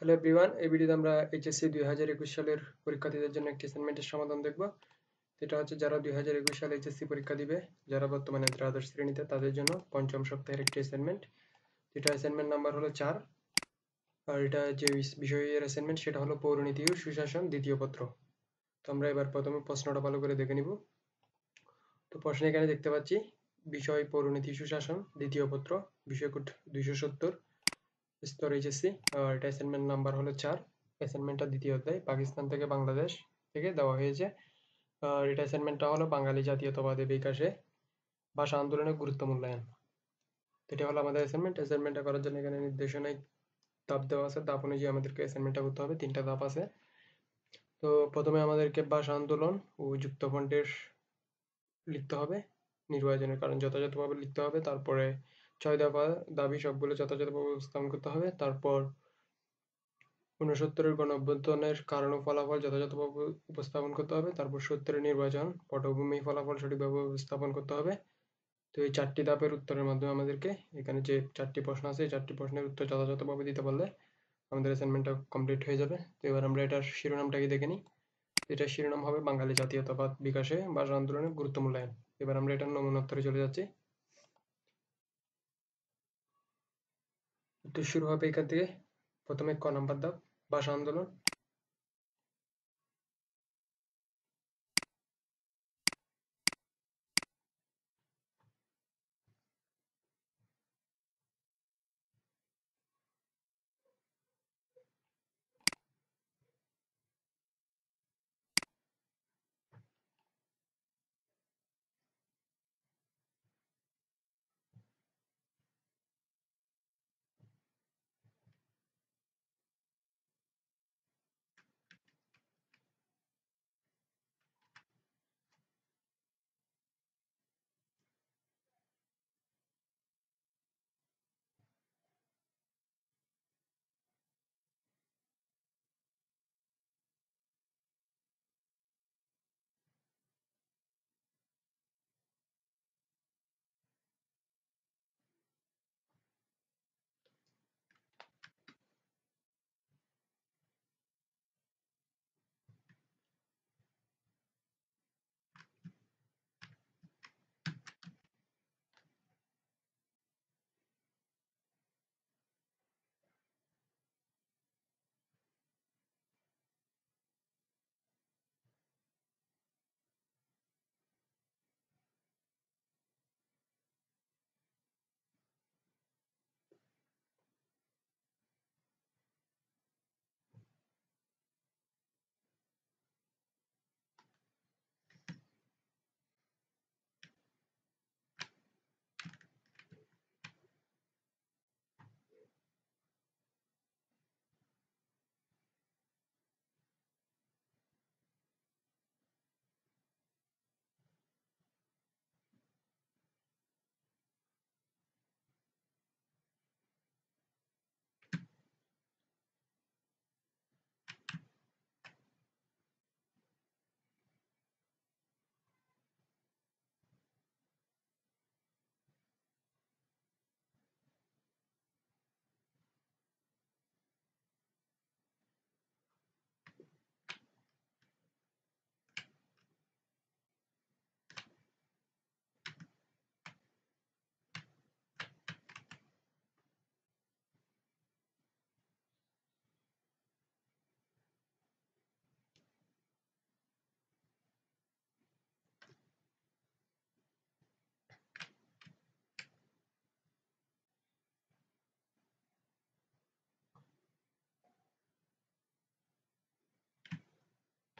hello everyone এই ভিডিওতে আমরা এইচএসসি দুই হাজার একুশ সালের পরীক্ষার্থীদের জন্য একটি অ্যাসাইনমেন্টের সমাধান দেখব এটা হচ্ছে যারা দুই হাজার একুশ সালে এইচএসসি পরীক্ষা দিবে যারা বর্তমানে ত্রাদশ শ্রেণীতে তাদের জন্য পঞ্চম সপ্তাহের একটি অ্যাসাইনমেন্ট যেটা অ্যাসাইনমেন্ট নাম্বার হলো চার আর এটা যে বিষয়ের অ্যাসাইনমেন্ট সেটা হলো পৌরনীতি ও সুশাসন দ্বিতীয় পত্র তো আমরা এবার প্রথমে প্রশ্নটা ভালো করে দেখে নিব তো প্রশ্ন এখানে দেখতে পাচ্ছি বিষয় পৌরনীতি সুশাসন দ্বিতীয় পত্র বিষয়কোট দুইশো সত্তর স্তর আর অ্যাসাইনমেন্ট নাম্বার হলো চার অ্যাসাইনমেন্টটা দ্বিতীয় অধ্যায় পাকিস্তান থেকে বাংলাদেশ থেকে দেওয়া হয়েছে এটা অ্যাসাইনমেন্টটা হলো বাঙালি জাতীয়তাবাদের বিকাশে ভাষা আন্দোলনের গুরুত্ব মূল্যায়ন এটা হলো আমাদের অ্যাসাইনমেন্ট অ্যাসাইনমেন্টটা করার জন্য এখানে নির্দেশনায় ধাপ দেওয়া আছে ধাপ অনুযায়ী আমাদেরকে অ্যাসাইনমেন্টটা করতে হবে তিনটা ধাপ আছে তো প্রথমে আমাদেরকে ভাষা আন্দোলন ও যুক্ত লিখতে হবে নির্বাচনের কারণ যথাযথভাবে লিখতে হবে তারপরে ছয় দফা দাবি সবগুলো যথাযথভাবে উপস্থাপন করতে হবে তারপর উনসত্তরের গণ অভ্যুত্থানের কারণ ও ফলাফল যথাযথভাবে উপস্থাপন করতে হবে তারপর সত্তরের নির্বাচন পটভূমি ফলাফল সঠিকভাবে উপস্থাপন করতে হবে তো এই চারটি ধাপের উত্তরের মাধ্যমে আমাদেরকে এখানে যে চারটি প্রশ্ন আছে এই চারটি প্রশ্নের উত্তর যথাযথভাবে দিতে পারলে আমাদের অ্যাসাইনমেন্টটা কমপ্লিট হয়ে যাবে তো এবার আমরা এটার শিরোনামটাকে দেখে নিই এটার শিরোনাম হবে বাঙালি জাতীয়তাবাদ বিকাশে ভাষা আন্দোলনের গুরুত্ব মূল্যায়ন এবার আমরা এটার নমুনোত্তরে চলে যাচ্ছি তো শুরু হবে এখান থেকে প্রথমে ক নাম্বার দাও ভাষা আন্দোলন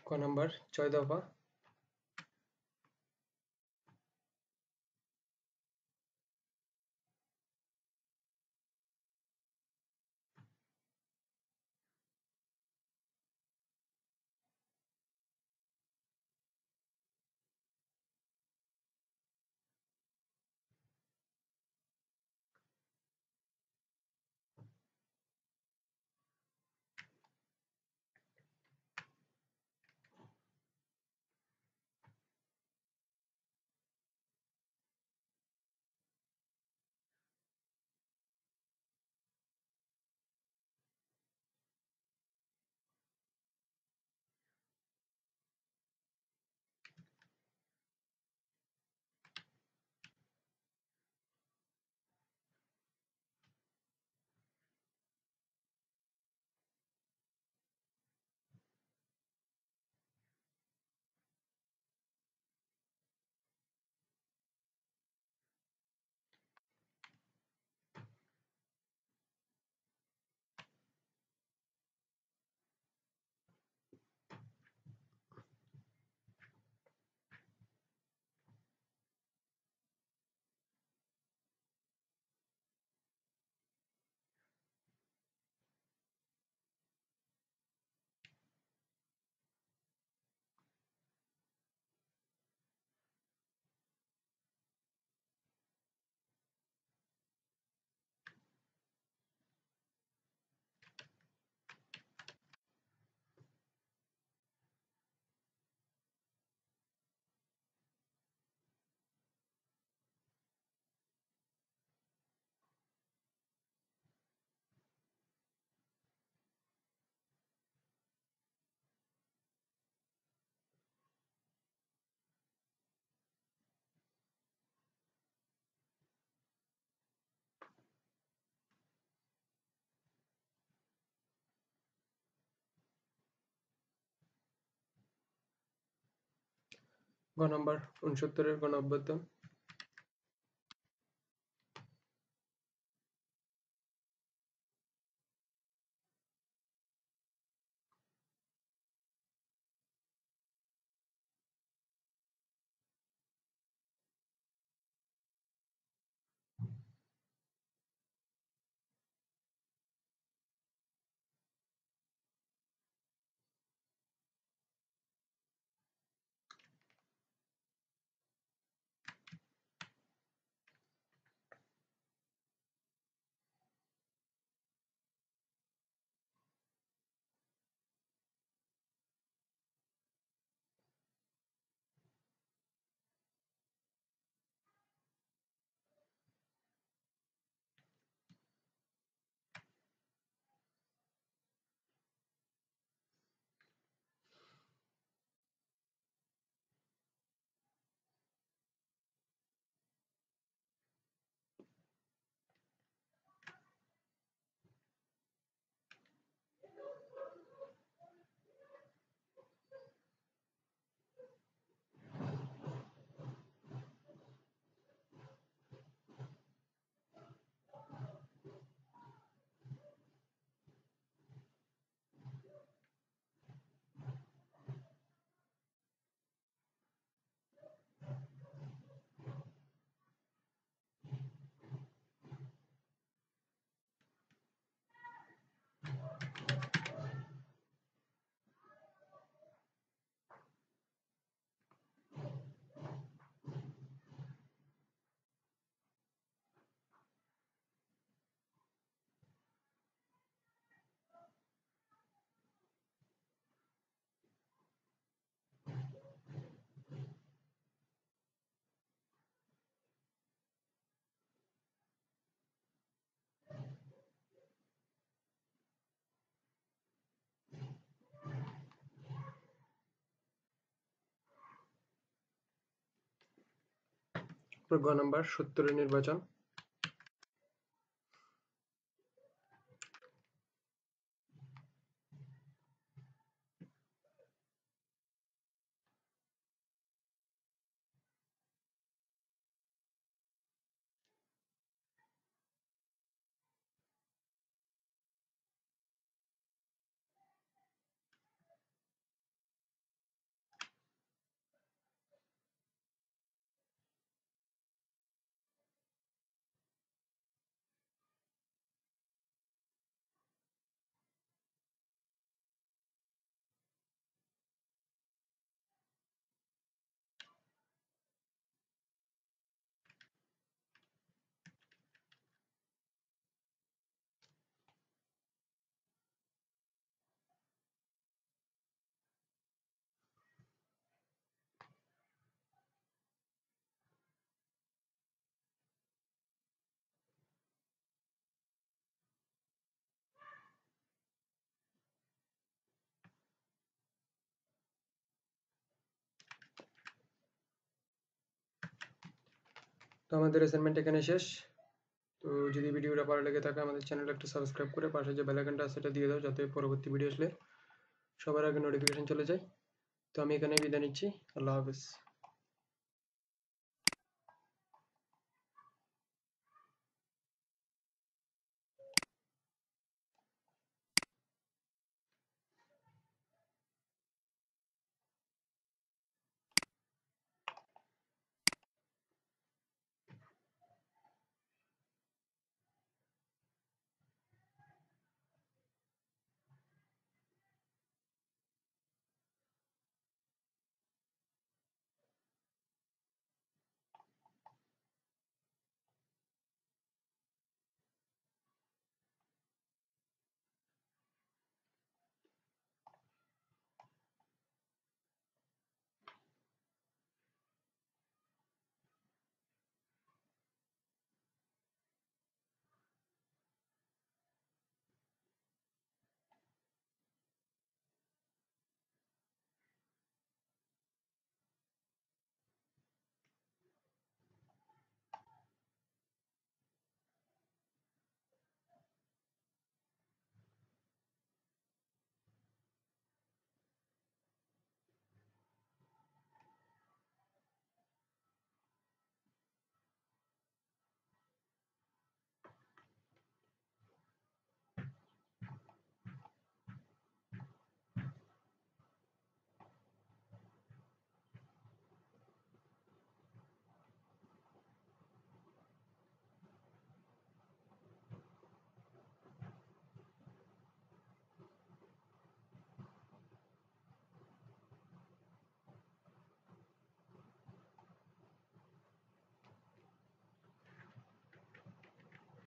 ক নাম্বার ছয় দফা গ নম্বর উনসত্তরের গণ অভ্যুত্থান গ নাম্বার সত্তরের নির্বাচন তো আমাদের অ্যাসাইনমেন্ট এখানে শেষ তো যদি ভিডিওটা ভালো লেগে থাকে আমাদের চ্যানেল একটা সাবস্ক্রাইব করে পাশে যে বেলাইকনটা সেটা দিয়ে দাও যাতে পরবর্তী ভিডিও আসলে সবার আগে নোটিফিকেশন চলে যায় তো আমি এখানে বিদায় নিচ্ছি আল্লাহ হাফিজ